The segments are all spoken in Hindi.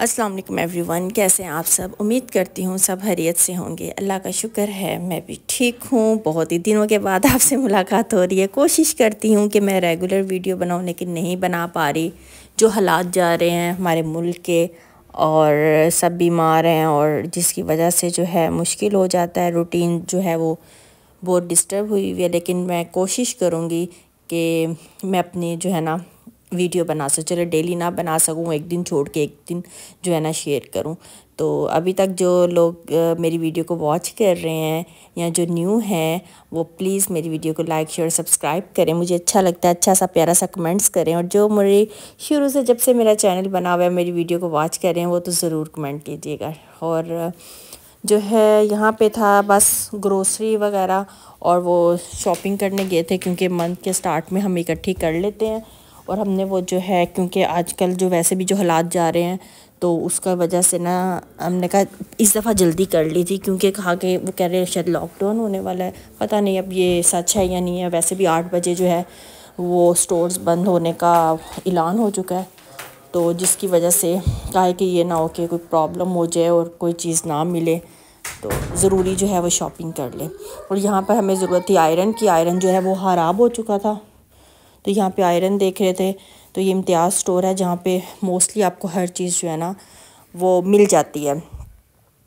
अस्सलाम वालेकुम एवरीवन कैसे हैं आप सब उम्मीद करती हूँ सब हरियत से होंगे अल्लाह का शुक्र है मैं भी ठीक हूँ बहुत ही दिनों के बाद आपसे मुलाकात हो रही है कोशिश करती हूँ कि मैं रेगुलर वीडियो बनाऊँ लेकिन नहीं बना पा रही जो हालात जा रहे हैं हमारे मुल्क के और सब बीमार हैं और जिसकी वजह से जो है मुश्किल हो जाता है रूटीन जो है वो बहुत डिस्टर्ब हुई हुई है लेकिन मैं कोशिश करूँगी कि मैं अपनी जो है ना वीडियो बना सकूँ चलो डेली ना बना सकूँ एक दिन छोड़ के एक दिन जो है ना शेयर करूँ तो अभी तक जो लोग मेरी वीडियो को वॉच कर रहे हैं या जो न्यू हैं वो प्लीज़ मेरी वीडियो को लाइक शेयर सब्सक्राइब करें मुझे अच्छा लगता है अच्छा सा प्यारा सा कमेंट्स करें और जो मेरे शुरू से जब से मेरा चैनल बना हुआ है मेरी वीडियो को वॉच करें वो तो ज़रूर कमेंट कीजिएगा और जो है यहाँ पे था बस ग्रोसरी वगैरह और वो शॉपिंग करने गए थे क्योंकि मंथ के स्टार्ट में हम इकट्ठी कर लेते हैं और हमने वो जो है क्योंकि आजकल जो वैसे भी जो हालात जा रहे हैं तो उसका वजह से ना हमने कहा इस दफ़ा जल्दी कर ली थी क्योंकि कहा कि वो कह रहे हैं शायद लॉकडाउन होने वाला है पता नहीं अब ये सच है या नहीं है वैसे भी आठ बजे जो है वो स्टोर्स बंद होने का ऐलान हो चुका है तो जिसकी वजह से कहा है कि ये ना हो कि कोई प्रॉब्लम हो जाए और कोई चीज़ ना मिले तो ज़रूरी जो है वो शॉपिंग कर लें और यहाँ पर हमें ज़रूरत थी आयरन की आयरन जो है वो ख़राब हो चुका था तो यहाँ पे आयरन देख रहे थे तो ये इम्तियाज़ स्टोर है जहाँ पे मोस्टली आपको हर चीज़ जो है ना वो मिल जाती है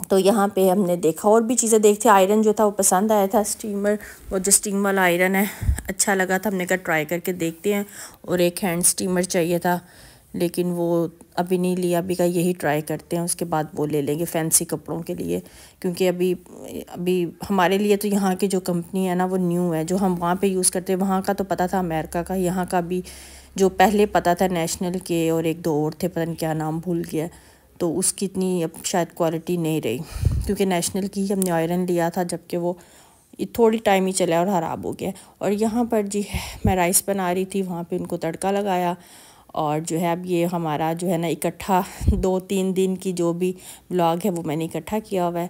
तो यहाँ पे हमने देखा और भी चीज़ें देखते आयरन जो था वो पसंद आया था स्टीमर वो जो स्टीम वाला आयरन है अच्छा लगा था हमने कहा ट्राई करके देखते हैं और एक हैंड स्टीमर चाहिए था लेकिन वो अभी नहीं लिया अभी का यही ट्राई करते हैं उसके बाद वो ले लेंगे फैंसी कपड़ों के लिए क्योंकि अभी अभी हमारे लिए तो यहाँ की जो कंपनी है ना वो न्यू है जो हम वहाँ पे यूज़ करते हैं वहाँ का तो पता था अमेरिका का यहाँ का भी जो पहले पता था नेशनल के और एक दो और थे पता नहीं क्या नाम भूल गया तो उसकी इतनी अब शायद क्वालिटी नहीं रही क्योंकि नेशनल की हमने आयरन लिया था जबकि वो थोड़ी टाइम ही चला और ख़राब हो गया और यहाँ पर जी मैं राइस बना रही थी वहाँ पे उनको तड़का लगाया और जो है अब ये हमारा जो है ना इकट्ठा दो तीन दिन की जो भी ब्लॉग है वो मैंने इकट्ठा किया हुआ है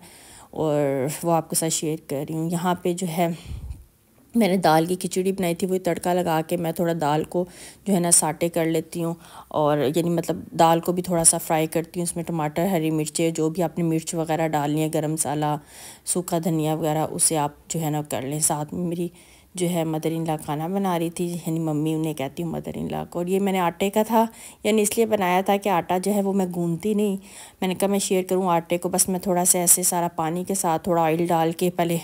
और वो आपके साथ शेयर कर रही हूँ यहाँ पे जो है मैंने दाल की खिचड़ी बनाई थी वो तड़का लगा के मैं थोड़ा दाल को जो है ना साटे कर लेती हूँ और यानी मतलब दाल को भी थोड़ा सा फ्राई करती हूँ उसमें टमाटर हरी मिर्चें जो भी आपने मिर्च वगैरह डालनी है गर्म मसाला सूखा धनिया वगैरह उसे आप जो है ना कर लें साथ में मेरी जो है मदर इन ला खाना बना रही थी यानी मम्मी उन्हें कहती हूँ मदर इन ला को और ये मैंने आटे का था यानी इसलिए बनाया था कि आटा जो है वो मैं गूंदती नहीं मैंने कहा मैं शेयर करूँ आटे को बस मैं थोड़ा सा ऐसे सारा पानी के साथ थोड़ा ऑयल डाल के पहले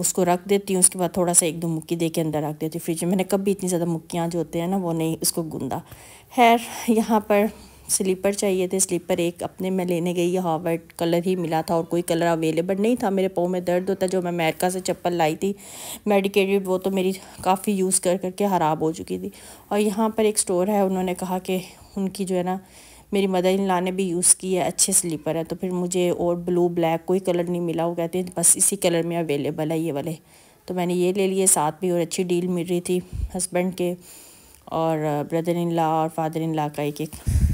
उसको रख देती हूँ उसके बाद थोड़ा सा एक दो मुक्की दे के अंदर रख देती हूँ फ्रिज में मैंने कभी इतनी ज़्यादा मुक्कियाँ जो होते हैं ना वो नहीं उसको गूंदा खैर यहाँ पर स्लीपर चाहिए थे स्लीपर एक अपने मैं लेने गई हार्वर्ड कलर ही मिला था और कोई कलर अवेलेबल नहीं था मेरे पाँव में दर्द होता जो मैं अमेरिका से चप्पल लाई थी मेडिकेटेड वो तो मेरी काफ़ी यूज़ कर करके ख़राब हो चुकी थी और यहाँ पर एक स्टोर है उन्होंने कहा कि उनकी जो है ना मेरी मदर इन ला ने भी यूज़ की है अच्छे स्लीपर है तो फिर मुझे और ब्लू ब्लैक कोई कलर नहीं मिला वो कहते हैं बस इसी कलर में अवेलेबल है ये वाले तो मैंने ये ले लिए साथ भी और अच्छी डील मिल रही थी हस्बैंड के और ब्रदर इन ला और फादर इन ला का एक एक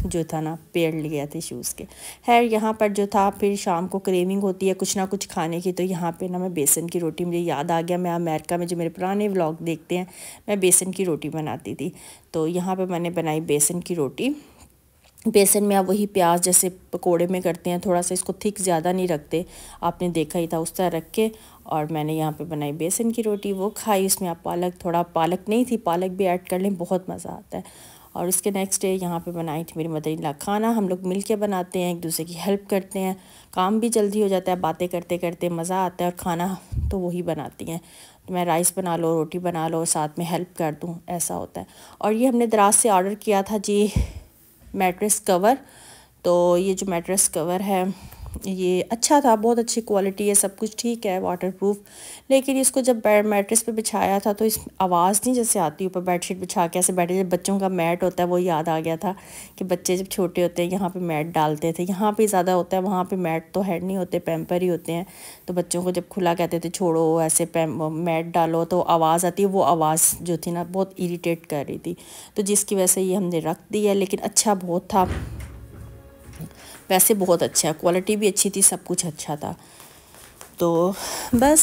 जो था ना पेड़ ले गया थे शूज़ के खैर यहाँ पर जो था फिर शाम को क्रेविंग होती है कुछ ना कुछ खाने की तो यहाँ पे ना मैं बेसन की रोटी मुझे याद आ गया मैं अमेरिका में जो मेरे पुराने व्लॉग देखते हैं मैं बेसन की रोटी बनाती थी तो यहाँ पर मैंने बनाई बेसन की रोटी बेसन में आप वही प्याज जैसे पकोड़े में करते हैं थोड़ा सा इसको थिक ज़्यादा नहीं रखते आपने देखा ही था उस तरह रख के और मैंने यहाँ पे बनाई बेसन की रोटी वो खाई उसमें आप पालक थोड़ा पालक नहीं थी पालक भी ऐड कर लें बहुत मज़ा आता है और उसके नेक्स्ट डे यहाँ पे बनाई थी मेरी मदर इन खाना हम लोग मिल के बनाते हैं एक दूसरे की हेल्प करते हैं काम भी जल्दी हो जाता है बातें करते करते मज़ा आता है और खाना तो वही बनाती हैं तो मैं राइस बना लो रोटी बना लो साथ में हेल्प कर दूँ ऐसा होता है और ये हमने दराज से ऑर्डर किया था जी मेट्रेस कवर तो ये जो मेट्रेस कवर है ये अच्छा था बहुत अच्छी क्वालिटी है सब कुछ ठीक है वाटर प्रूफ लेकिन इसको जब बेड मैट्रेस पे बिछाया था तो इस आवाज़ नहीं जैसे आती ऊपर बेडशीट बिछा के ऐसे बैठे जब बच्चों का मैट होता है वो याद आ गया था कि बच्चे जब छोटे होते हैं यहाँ पर मैट डालते थे यहाँ पर ज़्यादा होता है वहाँ पर मैट तो हैड नहीं होते पैम्पर ही होते हैं तो बच्चों को जब खुला कहते थे छोड़ो ऐसे मैट डालो तो आवाज़ आती है वो आवाज़ जो थी ना बहुत इरीटेट कर रही थी तो जिसकी वजह से ये हमने रख दी है लेकिन अच्छा बहुत था वैसे बहुत अच्छा है क्वालिटी भी अच्छी थी सब कुछ अच्छा था तो बस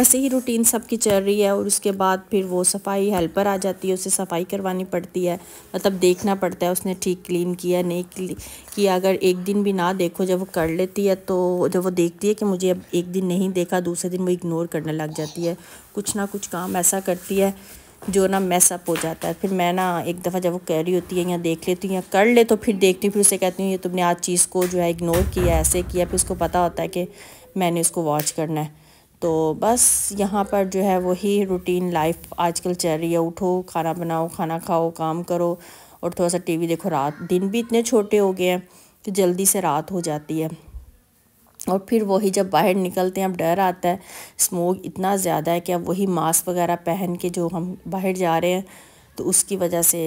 ऐसे ही रूटीन सबकी चल रही है और उसके बाद फिर वो सफाई हेल्पर आ जाती है उसे सफाई करवानी पड़ती है मतलब देखना पड़ता है उसने ठीक क्लीन किया नहीं क्ली किया अगर एक दिन भी ना देखो जब वो कर लेती है तो जब वो देखती है कि मुझे अब एक दिन नहीं देखा दूसरे दिन वो इग्नोर करने लग जाती है कुछ ना कुछ काम ऐसा करती है जो ना मैसअप हो जाता है फिर मैं ना एक दफ़ा जब वो कह रही होती है या देख लेती हूँ या कर ले तो फिर देखती हूँ फिर उसे कहती हूँ ये तुमने आज चीज़ को जो है इग्नोर किया ऐसे किया फिर उसको पता होता है कि मैंने उसको वॉच करना है तो बस यहाँ पर जो है वही रूटीन लाइफ आजकल चल रही है उठो खाना बनाओ खाना खाओ काम करो और थोड़ा सा टीवी देखो रात दिन भी इतने छोटे हो गए हैं कि जल्दी से रात हो जाती है और फिर वही जब बाहर निकलते हैं अब डर आता है स्मोक इतना ज़्यादा है कि अब वही मास्क वगैरह पहन के जो हम बाहर जा रहे हैं तो उसकी वजह से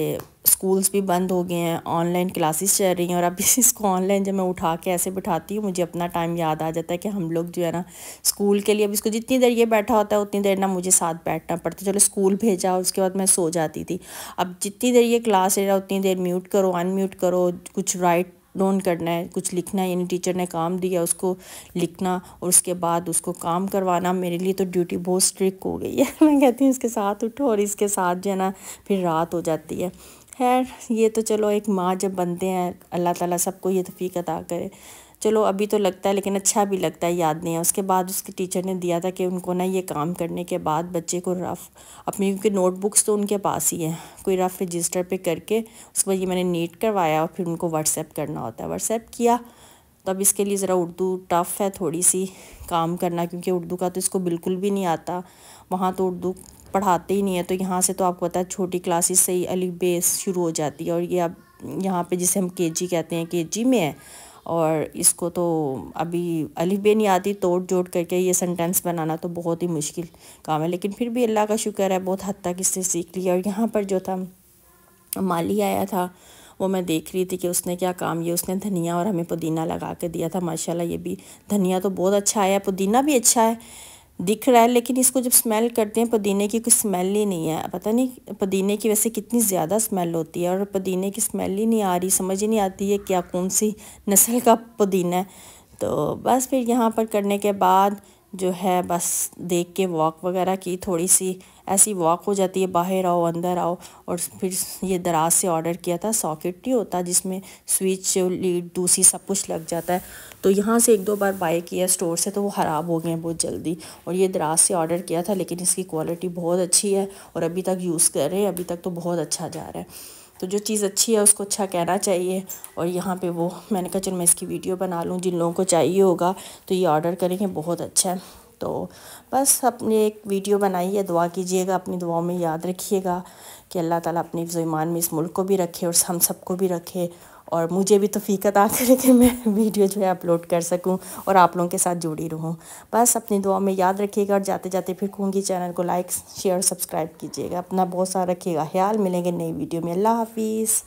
स्कूल्स भी बंद हो गए हैं ऑनलाइन क्लासेस चल रही हैं और अब इसको ऑनलाइन जब मैं उठा के ऐसे बिठाती हूँ मुझे अपना टाइम याद आ जाता है कि हम लोग जो है ना स्कूल के लिए अब इसको जितनी देर ये बैठा होता है उतनी देर ना मुझे साथ बैठना पड़ता चलो स्कूल भेजा उसके बाद मैं सो जाती थी अब जितनी देर ये क्लास ले रहा उतनी देर म्यूट करो अनम्यूट करो कुछ राइट नोन करना है कुछ लिखना है यानी टीचर ने काम दिया उसको लिखना और उसके बाद उसको काम करवाना मेरे लिए तो ड्यूटी बहुत स्ट्रिक्ट हो गई है मैं कहती हूँ इसके साथ उठो और इसके साथ जो है ना फिर रात हो जाती है खैर ये तो चलो एक माँ जब बनते हैं अल्लाह ताला सबको ये तफ़ीक अदा करे चलो अभी तो लगता है लेकिन अच्छा भी लगता है याद नहीं है उसके बाद उसके टीचर ने दिया था कि उनको ना ये काम करने के बाद बच्चे को रफ़ अपनी क्योंकि नोटबुक्स तो उनके पास ही हैं कोई रफ़ रजिस्टर पे करके उसके बाद ये मैंने नीट करवाया और फिर उनको व्हाट्सएप करना होता है व्हाट्सएप किया तो अब इसके लिए ज़रा उर्दू टफ़ है थोड़ी सी काम करना क्योंकि उर्दू का तो इसको बिल्कुल भी नहीं आता वहाँ तो उर्दू पढ़ाते ही नहीं है तो यहाँ से तो आपको पता है छोटी क्लासेस से ही अली बेस शुरू हो जाती है और ये अब यहाँ पे जिसे हम केजी कहते हैं केजी में है और इसको तो अभी अलिफ भी नहीं आती तोड़ जोड़ करके ये सेंटेंस बनाना तो बहुत ही मुश्किल काम है लेकिन फिर भी अल्लाह का शुक्र है बहुत हद तक इससे सीख लिया और यहाँ पर जो था माली आया था वो मैं देख रही थी कि उसने क्या काम ये उसने धनिया और हमें पुदीना लगा के दिया था माशाल्लाह ये भी धनिया तो बहुत अच्छा आया पुदीना भी अच्छा है दिख रहा है लेकिन इसको जब स्मेल करते हैं पुदीने की कोई स्मेल ही नहीं है पता नहीं पुदीने की वैसे कितनी ज़्यादा स्मेल होती है और पुदीने की स्मेल ही नहीं आ रही समझ ही नहीं आती है क्या कौन सी नस्ल का पुदीना है तो बस फिर यहाँ पर करने के बाद जो है बस देख के वॉक वगैरह की थोड़ी सी ऐसी वॉक हो जाती है बाहर आओ अंदर आओ और फिर ये दराज से ऑर्डर किया था सॉकेट नहीं होता जिसमें स्विच लीड दूसरी सब कुछ लग जाता है तो यहाँ से एक दो बार बाई किया स्टोर से तो वो ख़राब हो गए हैं बहुत जल्दी और ये दराज से ऑर्डर किया था लेकिन इसकी क्वालिटी बहुत अच्छी है और अभी तक यूज़ कर रहे हैं अभी तक तो बहुत अच्छा जा रहा है तो जो चीज़ अच्छी है उसको अच्छा कहना चाहिए और यहाँ पे वो मैंने कहा चलो मैं इसकी वीडियो बना लूँ जिन लोगों को चाहिए होगा तो ये ऑर्डर करेंगे बहुत अच्छा है तो बस अपने एक वीडियो बनाइए दुआ कीजिएगा अपनी दुआओं में याद रखिएगा कि अल्लाह ताला अपने ईमान में इस मुल्क को भी रखे और हम सबको भी रखे और मुझे भी तो फ़ीकत आ करे कि मैं वीडियो जो है अपलोड कर सकूं और आप लोगों के साथ जुड़ी रहूं बस अपनी दुआ में याद रखिएगा और जाते जाते फिर कहूँगी चैनल को लाइक शेयर सब्सक्राइब कीजिएगा अपना बहुत सारा रखिएगा ख्याल मिलेंगे नई वीडियो में अल्लाह हाफिज़